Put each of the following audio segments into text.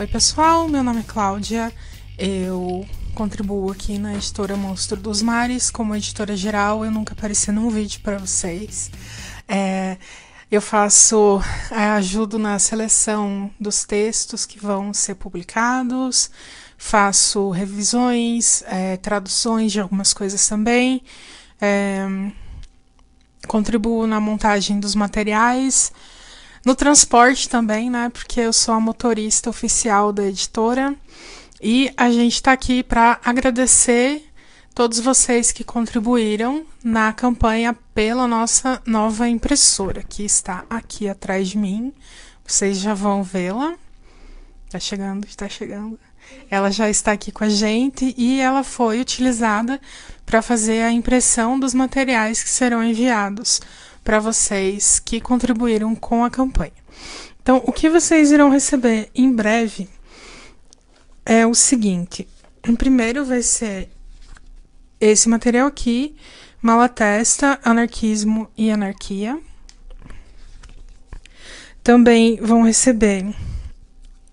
Oi, pessoal, meu nome é Cláudia. Eu contribuo aqui na editora Monstro dos Mares. Como editora geral, eu nunca apareci num vídeo para vocês. É, eu faço, é, ajudo na seleção dos textos que vão ser publicados, faço revisões, é, traduções de algumas coisas também, é, contribuo na montagem dos materiais. No transporte também, né? Porque eu sou a motorista oficial da editora. E a gente está aqui para agradecer todos vocês que contribuíram na campanha pela nossa nova impressora, que está aqui atrás de mim. Vocês já vão vê-la. Está chegando, está chegando. Ela já está aqui com a gente e ela foi utilizada para fazer a impressão dos materiais que serão enviados para vocês que contribuíram com a campanha. Então, o que vocês irão receber em breve é o seguinte: primeiro vai ser esse material aqui, Malatesta, Anarquismo e Anarquia. Também vão receber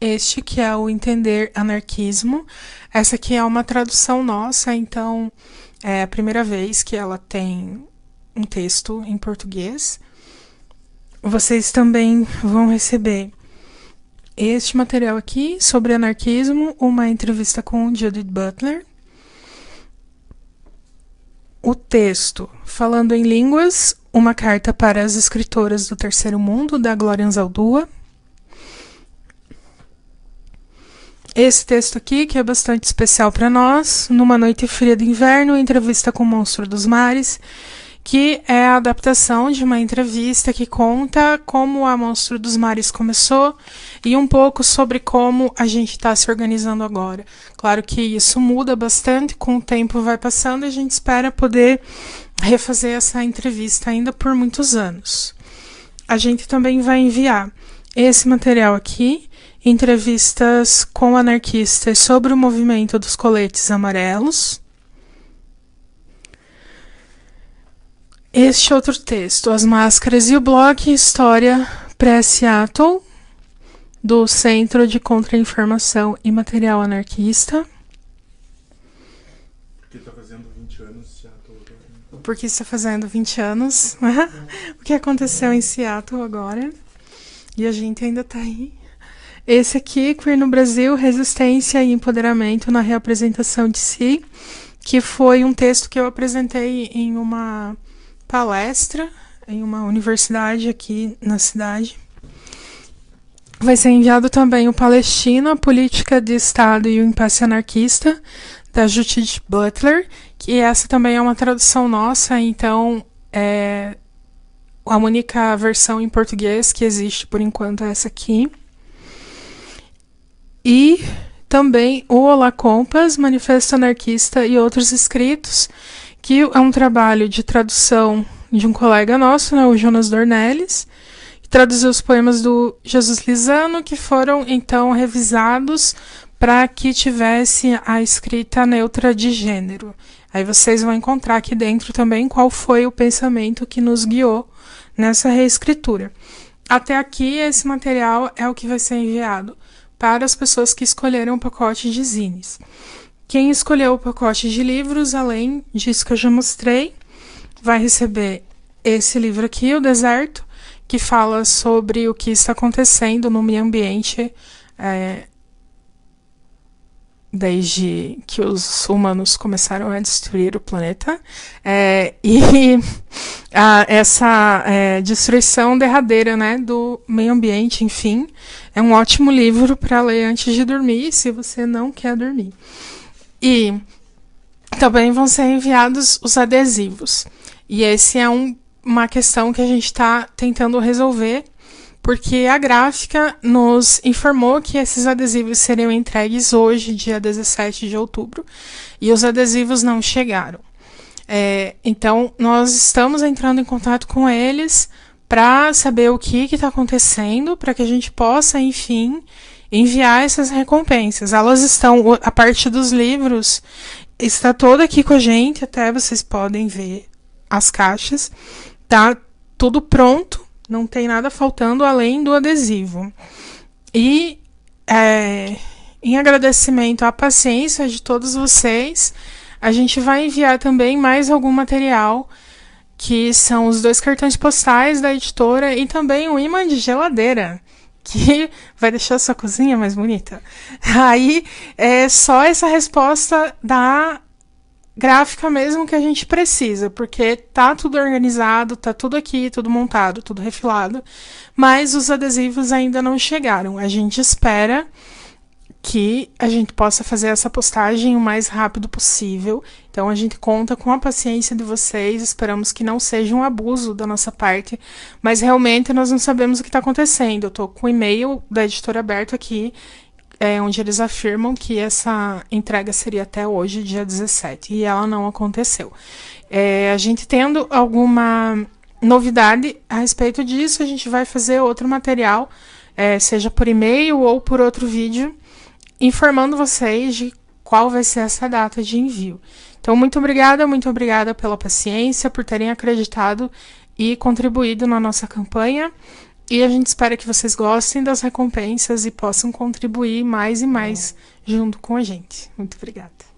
este que é o Entender Anarquismo. Essa aqui é uma tradução nossa, então é a primeira vez que ela tem um texto em português. Vocês também vão receber este material aqui sobre anarquismo, uma entrevista com Judith Butler. O texto Falando em Línguas, uma carta para as escritoras do Terceiro Mundo, da Glória Anzaldúa. Esse texto aqui, que é bastante especial para nós, Numa Noite Fria do Inverno, Entrevista com o Monstro dos Mares, que é a adaptação de uma entrevista que conta como a Monstro dos Mares começou e um pouco sobre como a gente está se organizando agora. Claro que isso muda bastante com o tempo vai passando e a gente espera poder refazer essa entrevista ainda por muitos anos. A gente também vai enviar esse material aqui entrevistas com anarquistas sobre o movimento dos coletes amarelos. Este outro texto, As Máscaras e o blog História pré-Seattle, do Centro de Contra-Informação e Material Anarquista. Porque está fazendo 20 anos Seattle agora. Porque está fazendo 20 anos. o que aconteceu em Seattle agora. E a gente ainda está aí. Esse aqui, Queer no Brasil, Resistência e Empoderamento na Reapresentação de Si, que foi um texto que eu apresentei em uma palestra em uma universidade aqui na cidade. Vai ser enviado também o Palestina, a Política de Estado e o Impasse Anarquista, da Judith Butler, que essa também é uma tradução nossa, então é a única versão em português que existe por enquanto é essa aqui e também o Olá Compas, Manifesto Anarquista e outros escritos, que é um trabalho de tradução de um colega nosso, né, o Jonas Dornelles, que traduziu os poemas do Jesus Lisano, que foram então revisados para que tivesse a escrita neutra de gênero. Aí vocês vão encontrar aqui dentro também qual foi o pensamento que nos guiou nessa reescritura. Até aqui, esse material é o que vai ser enviado para as pessoas que escolheram o pacote de zines. Quem escolheu o pacote de livros, além disso que eu já mostrei, vai receber esse livro aqui, O Deserto, que fala sobre o que está acontecendo no meio ambiente é, desde que os humanos começaram a destruir o planeta. É, e a, essa é, destruição derradeira né, do meio ambiente, enfim. É um ótimo livro para ler antes de dormir, se você não quer dormir. E também vão ser enviados os adesivos. E esse é um, uma questão que a gente está tentando resolver, porque a gráfica nos informou que esses adesivos seriam entregues hoje, dia 17 de outubro, e os adesivos não chegaram. É, então, nós estamos entrando em contato com eles para saber o que está acontecendo, para que a gente possa, enfim, enviar essas recompensas. Elas estão, a parte dos livros está toda aqui com a gente, até vocês podem ver as caixas, tá tudo pronto, não tem nada faltando além do adesivo. E é, em agradecimento à paciência de todos vocês, a gente vai enviar também mais algum material que são os dois cartões postais da editora e também o imã de geladeira, que vai deixar sua cozinha mais bonita. Aí é só essa resposta da gráfica mesmo que a gente precisa, porque tá tudo organizado, tá tudo aqui, tudo montado, tudo refilado, mas os adesivos ainda não chegaram. A gente espera que a gente possa fazer essa postagem o mais rápido possível. Então a gente conta com a paciência de vocês, esperamos que não seja um abuso da nossa parte, mas realmente nós não sabemos o que está acontecendo. Eu estou com o e-mail da editora aberto aqui, é, onde eles afirmam que essa entrega seria até hoje, dia 17, e ela não aconteceu. É, a gente tendo alguma novidade a respeito disso, a gente vai fazer outro material, é, seja por e-mail ou por outro vídeo informando vocês de qual vai ser essa data de envio. Então, muito obrigada, muito obrigada pela paciência, por terem acreditado e contribuído na nossa campanha. E a gente espera que vocês gostem das recompensas e possam contribuir mais e mais é. junto com a gente. Muito obrigada.